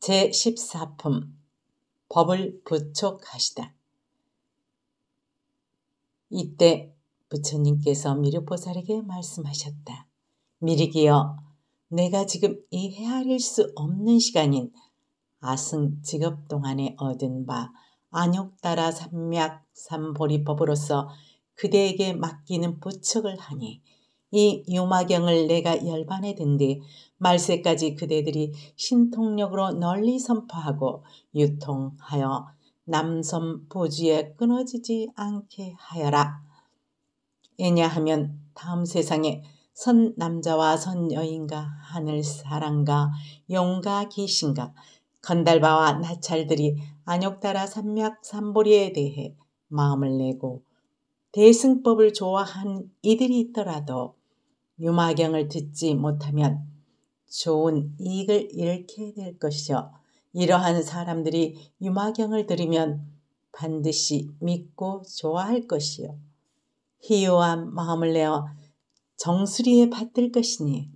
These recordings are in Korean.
제14품 법을 부촉하시다. 이때 부처님께서 미륵보살에게 말씀하셨다. 미리기여 내가 지금 이 헤아릴 수 없는 시간인 아승 직업 동안에 얻은 바 안욕따라 삼맥 삼보리법으로서 그대에게 맡기는 부척을 하니 이유마경을 내가 열반에 든 뒤 말세까지 그대들이 신통력으로 널리 선포하고 유통하여 남섬 보지에 끊어지지 않게 하여라. 왜냐하면 다음 세상에 선 남자와 선 여인과 하늘 사랑과 용과 귀신과 건달바와 나찰들이 안욕따라 산맥 산보리에 대해 마음을 내고 대승법을 좋아한 이들이 있더라도 유마경을 듣지 못하면 좋은 이익을 잃게 될 것이요. 이러한 사람들이 유마경을 들으면 반드시 믿고 좋아할 것이요. 희요한 마음을 내어 정수리에 받들 것이니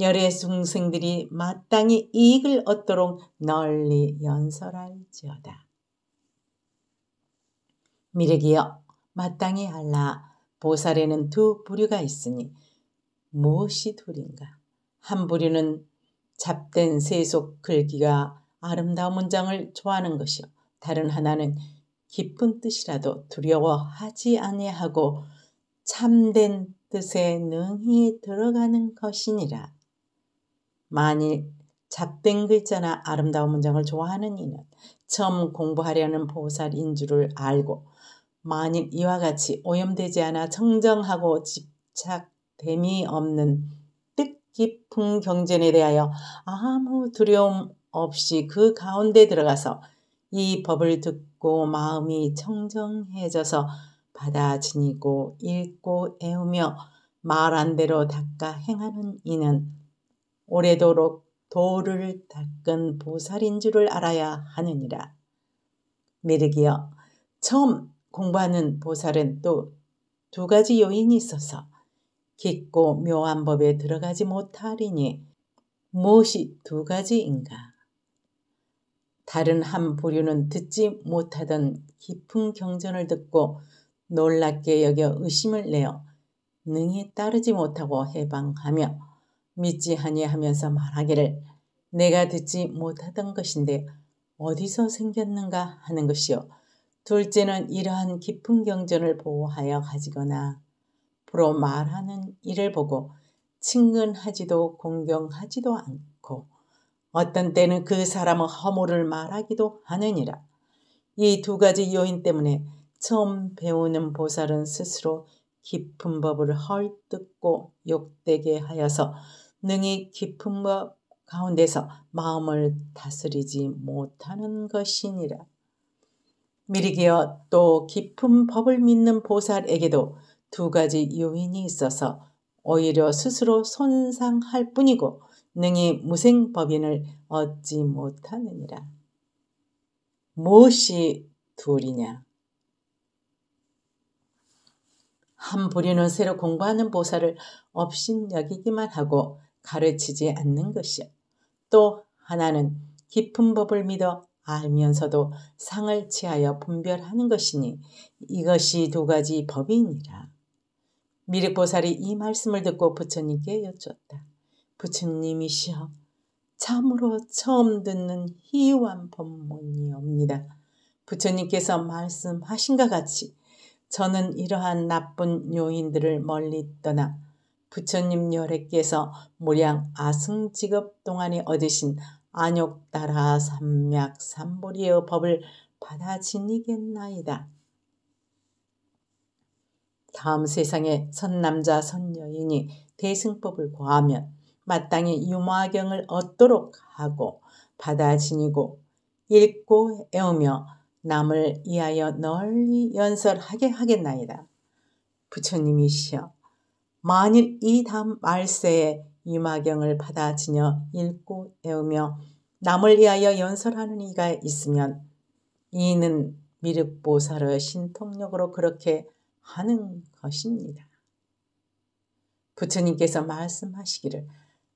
열의 중생들이 마땅히 이익을 얻도록 널리 연설할지어다. 미륵이여 마땅히 알라 보살에는 두 부류가 있으니 무엇이 둘인가. 한 부류는 잡된 세속 글귀가 아름다운 문장을 좋아하는 것이요. 다른 하나는 기쁜 뜻이라도 두려워하지 아니하고 참된 뜻에 능히 들어가는 것이니라. 만일 잡된 글자나 아름다운 문장을 좋아하는 이는 처음 공부하려는 보살인 줄을 알고 만일 이와 같이 오염되지 않아 청정하고 집착 됨이 없는 뜻깊은 경전에 대하여 아무 두려움 없이 그 가운데 들어가서 이 법을 듣고 마음이 청정해져서 받아 지니고 읽고 애우며 말한 대로 닦아 행하는 이는 오래도록 도를 닦은 보살인 줄을 알아야 하느니라. 미르기여 처음 공부하는 보살은 또 두 가지 요인이 있어서 깊고 묘한 법에 들어가지 못하리니 무엇이 두 가지인가? 다른 한 부류는 듣지 못하던 깊은 경전을 듣고 놀랍게 여겨 의심을 내어 능히 따르지 못하고 해방하며 믿지 아니하면서 말하기를 내가 듣지 못하던 것인데 어디서 생겼는가 하는 것이요. 둘째는 이러한 깊은 경전을 보호하여 가지거나 앞으로 말하는 일을 보고 친근하지도 공경하지도 않고 어떤 때는 그 사람의 허물을 말하기도 하느니라. 이 두 가지 요인 때문에 처음 배우는 보살은 스스로 깊은 법을 헐뜯고 욕되게 하여서 능히 깊은 법 가운데서 마음을 다스리지 못하는 것이니라. 미리기어 또 깊은 법을 믿는 보살에게도 두 가지 요인이 있어서 오히려 스스로 손상할 뿐이고 능히 무생법인을 얻지 못하느니라. 무엇이 둘이냐? 한 부류는 새로 공부하는 보살을 없인 여기기만 하고 가르치지 않는 것이요. 또 하나는 깊은 법을 믿어 알면서도 상을 취하여 분별하는 것이니 이것이 두 가지 법이니라. 미륵보살이 이 말씀을 듣고 부처님께 여쭈었다. 부처님이시여 참으로 처음 듣는 희유한 법문이옵니다. 부처님께서 말씀하신과 같이 저는 이러한 나쁜 요인들을 멀리 떠나 부처님 여래께서 무량 아승 직업 동안에 얻으신 안욕 따라 삼맥 삼보리의 법을 받아 지니겠나이다. 다음 세상에 선남자 선여인이 대승법을 구하면 마땅히 유마경을 얻도록 하고 받아 지니고 읽고 애우며 남을 이하여 널리 연설하게 하겠나이다. 부처님이시여 만일 이 다음 말세에 유마경을 받아 지녀 읽고 애우며 남을 위하여 연설하는 이가 있으면 이는 미륵보살의 신통력으로 그렇게 하는 것입니다. 부처님께서 말씀하시기를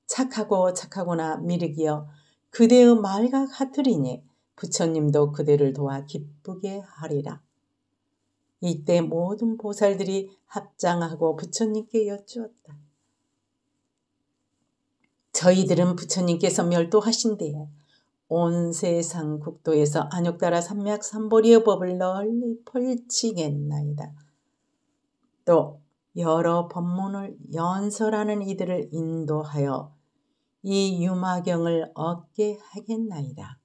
착하고 착하거나 미르기여 그대의 말과 같으리니 부처님도 그대를 도와 기쁘게 하리라. 이때 모든 보살들이 합장하고 부처님께 여쭈었다. 저희들은 부처님께서 멸도하신 데에 온 세상 국도에서 안욕따라 삼맥 삼보리의 법을 널리 펼치겠나이다. 또 여러 법문을 연설하는 이들을 인도하여 이 유마경을 얻게 하겠나이다.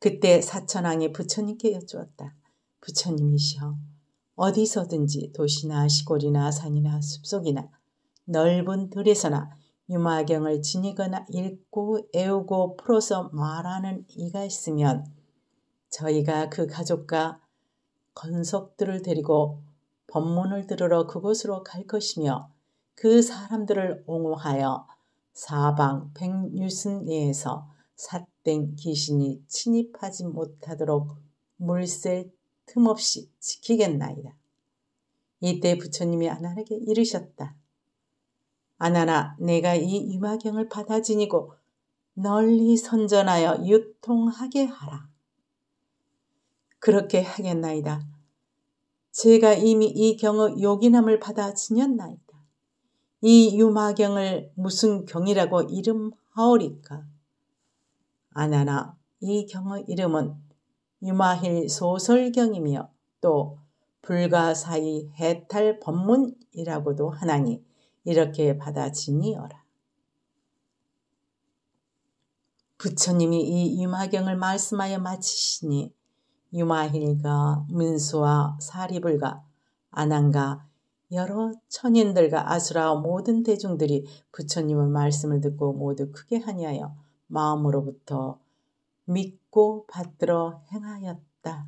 그때 사천왕이 부처님께 여쭈었다. 부처님이시여 어디서든지 도시나 시골이나 산이나 숲속이나 넓은 들에서나 유마경을 지니거나 읽고 애우고 풀어서 말하는 이가 있으면 저희가 그 가족과 건석들을 데리고 법문을 들으러 그곳으로 갈 것이며 그 사람들을 옹호하여 사방 백유순 내에서 사된 귀신이 침입하지 못하도록 물세 틈없이 지키겠나이다. 이때 부처님이 아나에게 이르셨다. 아나나 내가 이유마경을 받아 지니고 널리 선전하여 유통하게 하라. 그렇게 하겠나이다. 제가 이미 이 경의 요긴함을 받아 지녔나이다. 이 유마경을 무슨 경이라고 이름하오리까? 아나나 이 경의 이름은 유마힐 소설경이며 또 불가사의 해탈 법문이라고도 하나니 이렇게 받아지니어라. 부처님이 이 유마경을 말씀하여 마치시니 유마힐과 민수와 사리불과 아난과 여러 천인들과 아수라 모든 대중들이 부처님의 말씀을 듣고 모두 크게 하니하여 마음으로부터 믿고 받들어 행하였다.